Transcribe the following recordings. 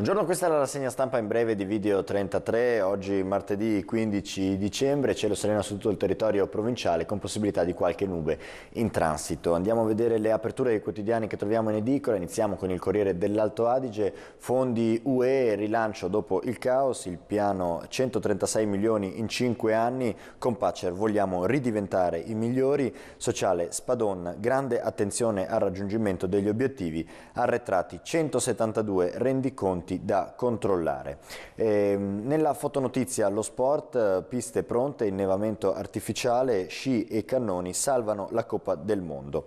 Buongiorno, questa è la rassegna stampa in breve di Video 33, oggi martedì 15 dicembre, cielo sereno su tutto il territorio provinciale con possibilità di qualche nube in transito. Andiamo a vedere le aperture dei quotidiani che troviamo in edicola, iniziamo con il Corriere dell'Alto Adige, fondi UE, rilancio dopo il caos, il piano 136 milioni in 5 anni, con Pacer vogliamo ridiventare i migliori, sociale Spadon, grande attenzione al raggiungimento degli obiettivi, arretrati 172 rendiconti punti da controllare. E ehm, nella fotonotizia allo sport, eh, piste pronte, innevamento artificiale, sci e cannoni salvano la Coppa del Mondo.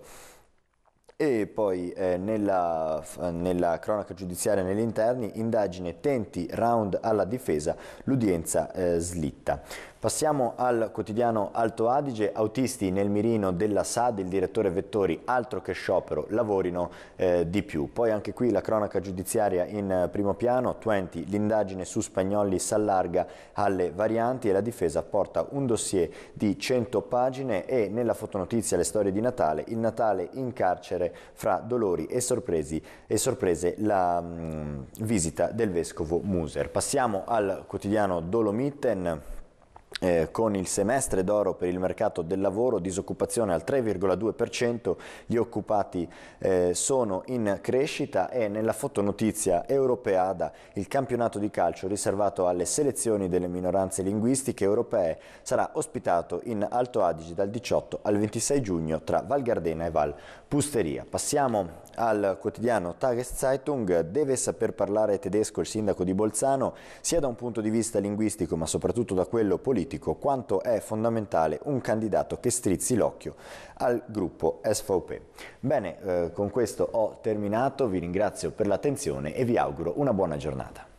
E poi eh, nella, nella, cronaca giudiziaria negli interni, indagine tenti round alla difesa, l'udienza eh, slitta. Passiamo al quotidiano Alto Adige, autisti nel mirino della SAD, il direttore Vettori, altro che sciopero, lavorino eh, di più. Poi anche qui la cronaca giudiziaria in eh, primo piano, 20, l'indagine su spagnoli s'allarga alle varianti e la difesa porta un dossier di 100 pagine e nella fotonotizia le storie di Natale, il Natale in carcere fra dolori e, sorpresi, e sorprese la mh, mm, visita del vescovo Muser. Passiamo al quotidiano Dolomiten eh, con il semestre d'oro per il mercato del lavoro, disoccupazione al 3,2%, gli occupati eh, sono in crescita e nella fotonotizia europeada il campionato di calcio riservato alle selezioni delle minoranze linguistiche europee sarà ospitato in Alto Adige dal 18 al 26 giugno tra Val Gardena e Val Pusteria. Passiamo al quotidiano Tageszeitung, deve saper parlare tedesco il sindaco di Bolzano sia da un punto di vista linguistico ma soprattutto da quello politico politico quanto è fondamentale un candidato che strizzi l'occhio al gruppo SVP. Bene, eh, con questo ho terminato, vi ringrazio per l'attenzione e vi auguro una buona giornata.